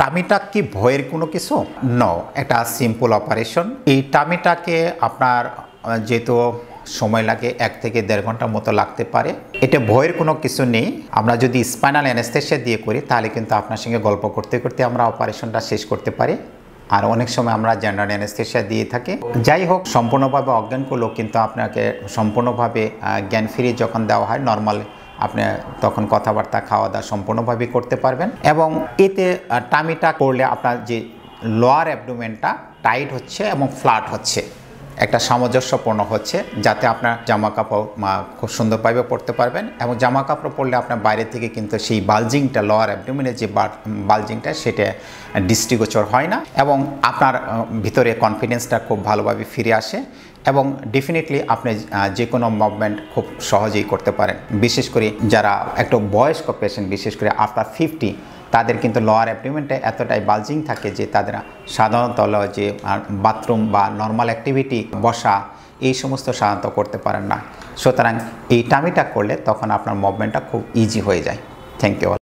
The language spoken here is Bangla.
টামিটাক কি ভয়ের কোনো কিছু ন একটা সিম্পল অপারেশন এই টামিটাকে আপনার যেহেতু সময় লাগে এক থেকে দেড় ঘন্টার মতো লাগতে পারে এটা ভয়ের কোনো কিছু নেই আমরা যদি স্পাইনাল অ্যানেস্থেশিয়া দিয়ে করি তাহলে কিন্তু আপনার সঙ্গে গল্প করতে করতে আমরা অপারেশনটা শেষ করতে পারি আর অনেক সময় আমরা জেনারেল অ্যানেস্থেশিয়া দিয়ে থাকি যাই হোক সম্পূর্ণভাবে অজ্ঞান করলেও কিন্তু আপনাকে সম্পূর্ণভাবে জ্ঞান ফিরিয়ে যখন দেওয়া হয় নর্মাল আপনি তখন কথাবার্তা খাওয়া দাওয়া সম্পূর্ণভাবে করতে পারবেন এবং এতে টামিটা করলে আপনার যে লোয়ার অ্যাবডোমেনটা টাইট হচ্ছে এবং ফ্ল্যাট হচ্ছে একটা সামঞ্জস্যপূর্ণ হচ্ছে যাতে আপনার জামা কাপড় খুব সুন্দরভাবে পরতে পারবেন এবং জামা কাপড় পরলে আপনার বাইরে থেকে কিন্তু সেই বালজিংটা লোয়ার অ্যাবডোমিনের যে বালজিংটা সেটা দৃষ্টিগোচর হয় না এবং আপনার ভিতরে কনফিডেন্সটা খুব ভালোভাবে ফিরে আসে এবং ডেফিনেটলি আপনি যে কোনো মুভমেন্ট খুব সহজেই করতে পারেন বিশেষ করে যারা একটু বয়স্ক পেশেন্ট বিশেষ করে আফটার ফিফটি তাদের কিন্তু লোয়ার অ্যাপ্লিমেন্টে এতটাই বালজিং থাকে যে তাদের সাধারণত যে বাথরুম বা নর্মাল অ্যাক্টিভিটি বসা এই সমস্ত সাধারণত করতে পারেন না সুতরাং এই টামিটা করলে তখন আপনার মুভমেন্টটা খুব ইজি হয়ে যায় থ্যাংক ইউ